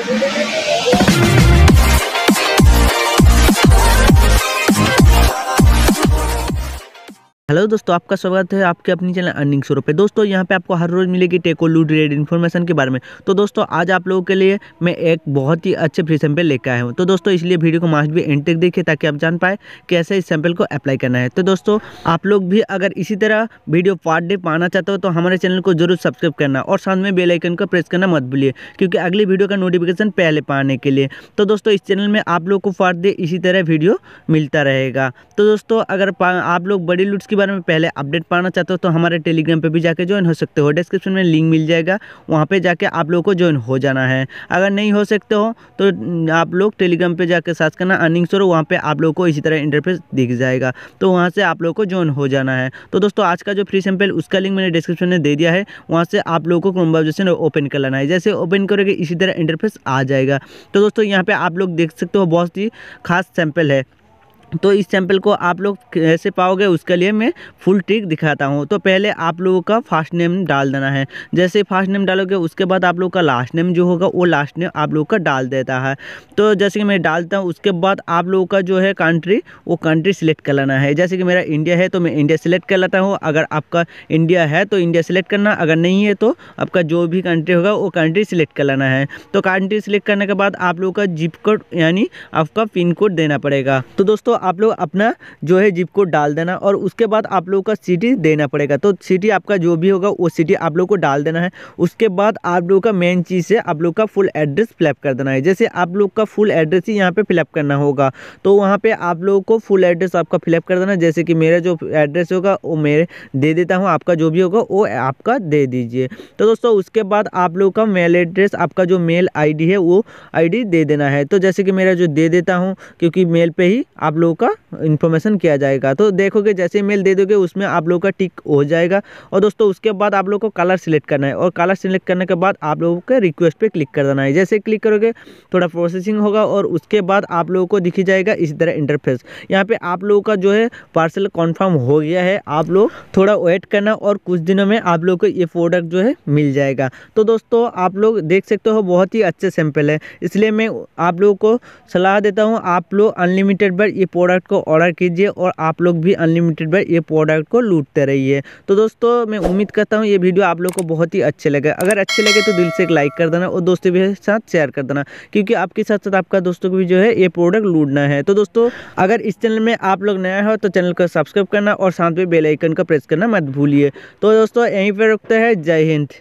Thank you. Hello दोस्तों आपका स्वागत है आपके अपनी चैनल अर्निंग शुरू पे दोस्तों यहाँ पे आपको हर रोज़ मिलेगी टेको लूड रेड इन्फॉर्मेशन के बारे में तो दोस्तों आज आप लोगों के लिए मैं एक बहुत ही अच्छे फ्री सैंपल लेकर आया हूँ तो दोस्तों इसलिए वीडियो को मास्ट भी एंड तक देखिए ताकि आप जान पाए कैसे इस सैंपल को अप्लाई करना है तो दोस्तों आप लोग भी अगर इसी तरह वीडियो पार्ट डे पाना चाहते हो तो हमारे चैनल को जरूर सब्सक्राइब करना और साथ में बेलाइकन को प्रेस करना मत भूलिए क्योंकि अगली वीडियो का नोटिफिकेशन पहले पाने के लिए तो दोस्तों इस चैनल में आप लोग को पार्ट डे इसी तरह वीडियो मिलता रहेगा तो दोस्तों अगर आप लोग बड़ी लुट्स की बारे में पहले अपडेट पाना चाहते हो तो हमारे टेलीग्राम पर भी जाकर ज्वाइन हो सकते हो डिस्क्रिप्शन में लिंक मिल जाएगा वहाँ पर जाके आप लोग को ज्वाइन हो जाना है अगर नहीं हो सकते हो तो आप लोग टेलीग्राम पर जाकर सर्च करना अर्निंग सोर वहाँ पर आप लोग को इसी तरह इंटरफेस दिख जाएगा तो वहाँ से आप लोग को ज्वाइन हो जाना है तो दोस्तों आज का जो फ्री सैम्पल उसका लिंक मैंने डिस्क्रिप्शन में दे दिया है वहाँ से आप लोग को क्रोम ओपन कर लेना है जैसे ओपन करोगे इसी तरह इंटरफेस आ जाएगा तो दोस्तों यहाँ पर आप लोग देख सकते हो बहुत ही खास सैंपल है तो इस सैंपल को आप लोग कैसे पाओगे उसके लिए मैं फुल ट्रिक दिखाता हूँ तो पहले आप लोगों का फर्स्ट नेम डाल देना है जैसे फर्स्ट नेम डालोगे उसके बाद आप लोग का लास्ट नेम जो होगा वो लास्ट नेम आप लोग का डाल देता है तो जैसे कि मैं डालता हूँ उसके बाद आप लोगों का जो है कंट्री वो कंट्री सिलेक्ट कर लेना है जैसे कि मेरा इंडिया है तो मैं इंडिया सेलेक्ट कर लेता हूँ अगर आपका इंडिया है तो इंडिया सेलेक्ट करना अगर नहीं है तो आपका जो भी कंट्री होगा वो कंट्री सिलेक्ट कर लेना है तो कंट्री सिलेक्ट करने के बाद आप लोगों का जिप कोड यानी आपका पिन कोड देना पड़ेगा तो दोस्तों आप लोग अपना जो है जिप कोड डाल देना और उसके बाद आप लोगों का सिटी देना पड़ेगा तो सिटी आपका जो भी होगा वो सिटी आप लोग को डाल देना है उसके बाद आप लोगों का मेन चीज़ है आप लोग का फुल एड्रेस फिलअप कर देना है जैसे आप लोग का फुल एड्रेस ही यहाँ पर फिलअप करना होगा तो वहाँ पर आप लोगों को फुल एड्रेस आपका फिलअप कर देना जैसे कि मेरा जो एड्रेस होगा वो मेरे दे देता हूँ आपका जो भी होगा वो आपका दे दीजिए तो दोस्तों उसके बाद आप लोगों का मेल एड्रेस आपका जो मेल आईडी है वो आईडी दे देना है तो जैसे कि मेरा जो दे देता हूँ क्योंकि मेल पे ही आप लोग लोग का इन्फॉर्मेशन किया जाएगा तो देखोगे जैसे मेल दे दोगे उसमें आप लोग का टिक हो जाएगा और दोस्तों उसके बाद आप लोग को कलर सिलेक्ट करना है और कलर सिलेक्ट करने के बाद आप लोगों के रिक्वेस्ट पर क्लिक कर देना है जैसे क्लिक करोगे थोड़ा प्रोसेसिंग होगा और उसके बाद आप लोगों को दिखी जाएगा इसी तरह इंटरफेस यहाँ पर आप लोगों का जो है पार्सल कन्फर्म हो गया है आप लोग थोड़ा वेट करना और कुछ दिनों में आप लोग को ये प्रोडक्ट जो है मिल जाएगा तो दोस्तों आप लोग देख सकते हो बहुत ही अच्छे सैंपल है इसलिए मैं आप लोगों को सलाह देता हूँ आप लोग अनलिमिटेड पर ये प्रोडक्ट को ऑर्डर कीजिए और आप लोग भी अनलिमिटेड बाय ये प्रोडक्ट को लूटते रहिए तो दोस्तों मैं उम्मीद करता हूँ ये वीडियो आप लोग को बहुत ही अच्छे लगे अगर अच्छे लगे तो दिल से एक लाइक कर देना और दोस्तों के साथ शेयर कर देना क्योंकि आपके साथ साथ आपका दोस्तों को भी जो है ये प्रोडक्ट लूटना है तो दोस्तों अगर इस चैनल में आप लोग नया हो तो चैनल को सब्सक्राइब करना और साथ में बेलाइकन का प्रेस करना मत भूलिए तो दोस्तों यहीं पर रुकते हैं जय हिंद